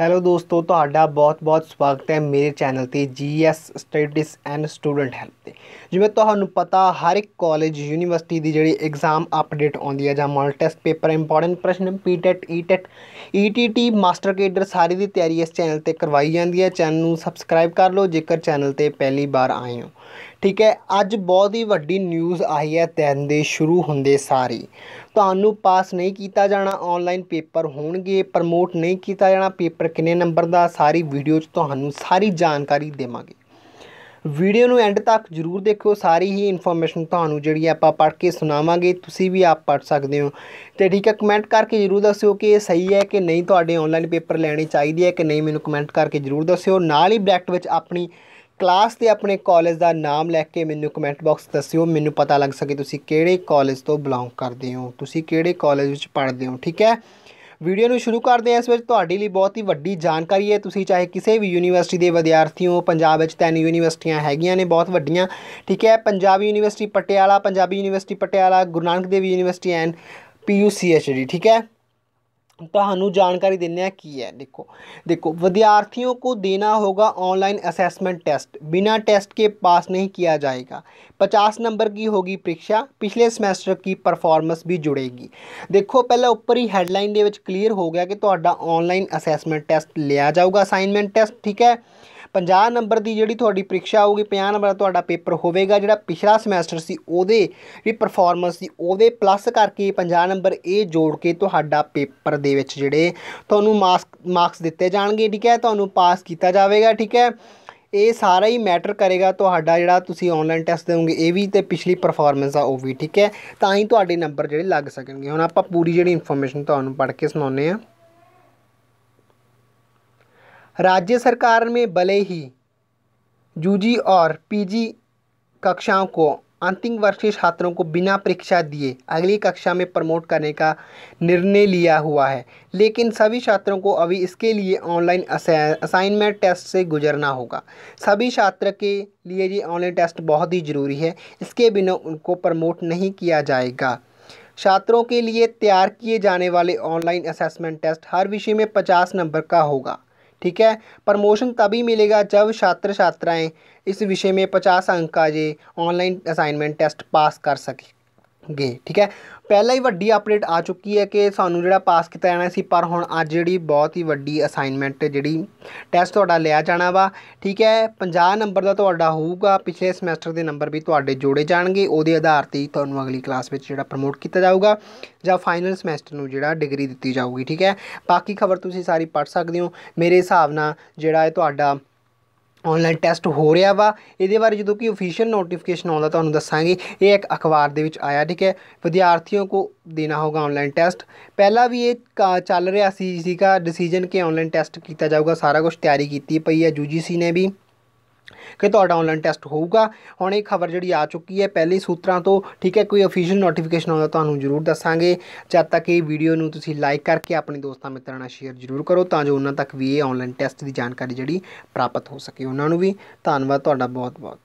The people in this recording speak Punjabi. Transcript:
ਹੈਲੋ ਦੋਸਤੋ ਤੁਹਾਡਾ ਬਹੁਤ-ਬਹੁਤ ਸਵਾਗਤ ਹੈ ਮੇਰੇ ਚੈਨਲ ਤੇ GS studies and student help ਤੇ ਜਿਵੇਂ ਤੁਹਾਨੂੰ ਪਤਾ ਹਰ ਇੱਕ ਕਾਲਜ ਯੂਨੀਵਰਸਿਟੀ ਦੀ ਜਿਹੜੀ ਐਗਜ਼ਾਮ ਅਪਡੇਟ ਆਉਂਦੀ ਹੈ ਜਾਂ ਮੌਲ ਟੈਸਟ ਪੇਪਰ ਇੰਪੋਰਟੈਂਟ ਪ੍ਰਸ਼ਨ PTET ETET ETT master cadre ਸਾਰੀ ਦੀ ਤਿਆਰੀ ਇਸ ਚੈਨਲ ਤੇ ਕਰਵਾਈ ਜਾਂਦੀ ਹੈ ਚੈਨਲ ਨੂੰ ਸਬਸਕ੍ਰਾਈਬ ਕਰ ਲਓ ਜੇਕਰ ਚੈਨਲ ਤੇ ਪਹਿਲੀ ਵਾਰ ਆਏ ਹੋ ਠੀਕ ਹੈ ਅੱਜ ਬਹੁਤ ਹੀ ਵੱਡੀ ਨਿਊਜ਼ ਆਈ ਹੈ ਤਿੰਨ ਦੇ ਸ਼ੁਰੂ ਹੁੰਦੇ ਸਾਰੀ ਤੁਹਾਨੂੰ ਪਾਸ ਨਹੀਂ ਕੀਤਾ ਜਾਣਾ ਆਨਲਾਈਨ ਪੇਪਰ ਹੋਣਗੇ ਪ੍ਰਮੋਟ ਨਹੀਂ ਕੀਤਾ ਜਾਣਾ ਪੇਪਰ ਕਿੰਨੇ ਨੰਬਰ ਦਾ ਸਾਰੀ ਵੀਡੀਓ 'ਚ ਤੁਹਾਨੂੰ ਸਾਰੀ ਜਾਣਕਾਰੀ ਦੇਵਾਂਗੇ ਵੀਡੀਓ ਨੂੰ ਐਂਡ ਤੱਕ ਜਰੂਰ ਦੇਖਿਓ ਸਾਰੀ ਹੀ ਇਨਫੋਰਮੇਸ਼ਨ ਤੁਹਾਨੂੰ ਜਿਹੜੀ ਆਪਾਂ ਪੜ੍ਹ ਕੇ ਸੁਣਾਵਾਂਗੇ ਤੁਸੀਂ ਵੀ ਆਪ ਪੜ੍ਹ ਸਕਦੇ ਹੋ ਤੇ ਠੀਕ ਹੈ ਕਮੈਂਟ ਕਰਕੇ ਜਰੂਰ ਦੱਸਿਓ ਕਿ ਇਹ ਸਹੀ ਹੈ ਕਿ ਨਹੀਂ ਤੁਹਾਡੇ ਆਨਲਾਈਨ ਪੇਪਰ ਲੈਣੇ ਚਾਹੀਦੇ ਹੈ ਕਿ ਨਹੀਂ ਮੈਨੂੰ ਕਮੈਂਟ ਕਰਕੇ ਜਰੂਰ ਦੱਸਿਓ ਨਾਲ ਹੀ ਬਲੈਕਟ ਵਿੱਚ ਆਪਣੀ ਕਲਾਸ ਤੇ ਆਪਣੇ ਕਾਲਜ ਦਾ ਨਾਮ ਲਿਖ ਕੇ ਮੈਨੂੰ ਕਮੈਂਟ ਬਾਕਸ ਦੱਸਿਓ ਮੈਨੂੰ ਪਤਾ ਲੱਗ ਸਕੇ ਤੁਸੀਂ ਕਿਹੜੇ ਕਾਲਜ ਤੋਂ ਬਿਲੋਂਗ ਕਰਦੇ ਹੋ ਤੁਸੀਂ ਕਿਹੜੇ ਕਾਲਜ ਵਿੱਚ ਪੜ੍ਹਦੇ ਹੋ ਠੀਕ ਹੈ ਵੀਡੀਓ ਨੂੰ ਸ਼ੁਰੂ ਕਰਦੇ ਹਾਂ ਇਸ ਵਿੱਚ ਤੁਹਾਡੇ ਲਈ ਬਹੁਤ ਹੀ ਵੱਡੀ ਜਾਣਕਾਰੀ ਹੈ ਤੁਸੀਂ ਚਾਹੇ ਕਿਸੇ ਵੀ ਯੂਨੀਵਰਸਿਟੀ ਦੇ ਵਿਦਿਆਰਥੀ ਹੋ ਪੰਜਾਬ ਵਿੱਚ ਤਿੰਨ ਯੂਨੀਵਰਸਿਟੀਆਂ ਹੈਗੀਆਂ ਨੇ ਬਹੁਤ ਵੱਡੀਆਂ ਠੀਕ ਹੈ Punjabi university Patiala Punjabi university Patiala Guru Nanak Dev university and PU CHD ਠੀਕ ਹੈ ਤੁਹਾਨੂੰ ਜਾਣਕਾਰੀ ਦਿੰਨੇ ਆ ਕੀ ਹੈ ਦੇਖੋ ਦੇਖੋ ਵਿਦਿਆਰਥੀਆਂ ਨੂੰ ਦੇਣਾ ਹੋਗਾ ਆਨਲਾਈਨ ਅਸੈਸਮੈਂਟ ਟੈਸਟ ਬਿਨਾ ਟੈਸਟ ਕੇ ਪਾਸ ਨਹੀਂ ਕੀਤਾ ਜਾਏਗਾ 50 ਨੰਬਰ ਕੀ ਹੋਗੀ ਪ੍ਰੀਖਿਆ ਪਿਛਲੇ ਸਮੈਸਟਰ ਕੀ ਪਰਫਾਰਮੈਂਸ ਵੀ ਜੁੜੇਗੀ ਦੇਖੋ ਪਹਿਲਾਂ ਉੱਪਰ ਹੀ ਹੈਡਲਾਈਨ ਦੇ ਵਿੱਚ ਕਲੀਅਰ ਹੋ ਗਿਆ ਕਿ ਤੁਹਾਡਾ ਆਨਲਾਈਨ ਅਸੈਸਮੈਂਟ ਟੈਸਟ ਲਿਆ ਜਾਊਗਾ ਅਸਾਈਨਮੈਂਟ ਟੈਸਟ ਠੀਕ ਹੈ 50 ਨੰਬਰ ਦੀ ਜਿਹੜੀ ਤੁਹਾਡੀ ਪ੍ਰੀਖਿਆ ਆਊਗੀ 50 ਨੰਬਰ ਦਾ ਤੁਹਾਡਾ ਪੇਪਰ ਹੋਵੇਗਾ ਜਿਹੜਾ ਪਿਛਲਾ ਸਮੈਸਟਰ ਸੀ ਉਹਦੇ ਜਿਹੜੀ ਪਰਫਾਰਮੈਂਸ ਸੀ ਉਹਦੇ ਪਲੱਸ ਕਰਕੇ 50 ਨੰਬਰ ਇਹ ਜੋੜ ਕੇ ਤੁਹਾਡਾ ਪੇਪਰ ਦੇ ਵਿੱਚ ਜਿਹੜੇ ਤੁਹਾਨੂੰ ਮਾਰਕਸ ਮਾਰਕਸ ਦਿੱਤੇ ਜਾਣਗੇ ਠੀਕ ਹੈ ਤੁਹਾਨੂੰ ਪਾਸ ਕੀਤਾ ਜਾਵੇਗਾ ਠੀਕ ਹੈ ਇਹ ਸਾਰਾ ਹੀ ਮੈਟਰ ਕਰੇਗਾ ਤੁਹਾਡਾ ਜਿਹੜਾ ਤੁਸੀਂ ਆਨਲਾਈਨ ਟੈਸਟ ਦੇਵੋਗੇ ਇਹ ਵੀ ਤੇ ਪਿਛਲੀ ਪਰਫਾਰਮੈਂਸ ਆ ਉਹ ਵੀ ਠੀਕ ਹੈ ਤਾਂ ਹੀ ਤੁਹਾਡੇ ਨੰਬਰ ਜਿਹੜੇ ਲੱਗ ਸਕਣਗੇ ਹੁਣ ਆਪਾਂ ਪੂਰੀ ਜਿਹੜੀ ਇਨਫੋਰਮੇਸ਼ਨ ਤੁਹਾਨੂੰ ਪੜ੍ਹ ਕੇ ਸੁਣਾਉਨੇ ਆ राज्य सरकार में भले ही यूजी और पीजी कक्षाओं को अंतिम वर्ष के छात्रों को बिना परीक्षा दिए अगली कक्षा में प्रमोट करने का निर्णय लिया हुआ है लेकिन सभी छात्रों को अभी इसके लिए ऑनलाइन असाइनमेंट टेस्ट से गुजरना होगा सभी छात्र के लिए ये ऑनलाइन टेस्ट बहुत ही ज़रूरी है इसके बिना उनको प्रमोट नहीं किया जाएगा छात्रों के लिए तैयार किए जाने वाले ऑनलाइन असेसमेंट टेस्ट हर विषय में पचास नंबर का होगा ठीक है प्रमोशन तभी मिलेगा जब छात्र छात्राएं इस विषय में पचास अंक का ये ऑनलाइन असाइनमेंट टेस्ट पास कर सके ਗੇ ਠੀਕ ਹੈ ਪਹਿਲਾ ਹੀ ਵੱਡੀ ਅਪਡੇਟ ਆ ਚੁੱਕੀ ਹੈ ਕਿ ਸਾਨੂੰ ਜਿਹੜਾ ਪਾਸ ਕੀਤਾ ਜਾਣਾ ਸੀ ਪਰ ਹੁਣ ਅੱਜ ਜਿਹੜੀ ਬਹੁਤ ਹੀ ਵੱਡੀ ਅਸਾਈਨਮੈਂਟ ਜਿਹੜੀ ਟੈਸਟ ਤੁਹਾਡਾ ਲਿਆ ਜਾਣਾ ਵਾ ਠੀਕ ਹੈ 50 ਨੰਬਰ ਦਾ ਤੁਹਾਡਾ ਹੋਊਗਾ ਪਿਛਲੇ ਸਮੈਸਟਰ ਦੇ ਨੰਬਰ ਵੀ ਤੁਹਾਡੇ ਜੋੜੇ ਜਾਣਗੇ ਉਹਦੇ ਆਧਾਰ ਤੇ ਤੁਹਾਨੂੰ ਅਗਲੀ ਕਲਾਸ ਵਿੱਚ ਜਿਹੜਾ ਪ੍ਰਮੋਟ ਕੀਤਾ ਜਾਊਗਾ ਜਾਂ ਫਾਈਨਲ ਸਮੈਸਟਰ ਨੂੰ ਜਿਹੜਾ ਡਿਗਰੀ ਦਿੱਤੀ ਜਾਊਗੀ ਠੀਕ ਹੈ ਬਾਕੀ ਖਬਰ ਤੁਸੀਂ ਸਾਰੀ ਪੜ੍ਹ ਸਕਦੇ ਹੋ ਮੇਰੇ ਹਿਸਾਬ ਨਾਲ ਜਿਹੜਾ ਇਹ ਤੁਹਾਡਾ ਆਨਲਾਈਨ ਟੈਸਟ ਹੋ ਰਿਹਾ ਵਾ ਇਹਦੇ ਬਾਰੇ ਜਦੋਂ ਕਿ ਅਫੀਸ਼ੀਅਲ ਨੋਟੀਫਿਕੇਸ਼ਨ ਆਉਂਦਾ ਤੁਹਾਨੂੰ ਦੱਸਾਂਗੇ ਇਹ ਇੱਕ ਅਖਬਾਰ ਦੇ ਵਿੱਚ ਆਇਆ ਠੀਕ ਹੈ ਵਿਦਿਆਰਥੀਆਂ ਕੋ ਦੇਣਾ ਹੋਗਾ ਆਨਲਾਈਨ ਟੈਸਟ ਪਹਿਲਾਂ ਵੀ ਇਹ ਚੱਲ ਰਿਹਾ ਸੀ ਜੀ ਦਾ ਡਿਸੀਜਨ ਕਿ ਆਨਲਾਈਨ ਟੈਸਟ ਕੀਤਾ ਜਾਊਗਾ ਸਾਰਾ ਕੁਝ ਤਿਆਰੀ ਕੀਤੀ ਪਈ ਹੈ ਯੂਜੀਸੀ ਨੇ ਵੀ ਕਿ ਤੁਹਾਡਾ ਆਨਲਾਈਨ ਟੈਸਟ ਹੋਊਗਾ ਹੁਣ ਇਹ ਖਬਰ ਜਿਹੜੀ ਆ ਚੁੱਕੀ ਹੈ ਪਹਿਲੇ ਸੂਤਰਾਂ ਤੋਂ ਠੀਕ ਹੈ ਕੋਈ ਅਫੀਸ਼ੀਅਲ ਨੋਟੀਫਿਕੇਸ਼ਨ ਆਉਂਦਾ ਤੁਹਾਨੂੰ ਜ਼ਰੂਰ ਦੱਸਾਂਗੇ ਜਦ ਤੱਕ ਇਹ ਵੀਡੀਓ ਨੂੰ ਤੁਸੀਂ ਲਾਈਕ ਕਰਕੇ ਆਪਣੇ ਦੋਸਤਾਂ ਮਿੱਤਰਾਂ ਨਾਲ ਸ਼ੇਅਰ ਜ਼ਰੂਰ ਕਰੋ ਤਾਂ ਜੋ ਉਹਨਾਂ ਤੱਕ ਵੀ ਇਹ ਆਨਲਾਈਨ ਟੈਸਟ ਦੀ ਜਾਣਕਾਰੀ ਜਿਹੜੀ ਪ੍ਰਾਪਤ ਹੋ ਸਕੇ ਉਹਨਾਂ ਨੂੰ ਵੀ ਧੰਨਵਾਦ ਤੁਹਾਡਾ ਬਹੁਤ ਬਹੁਤ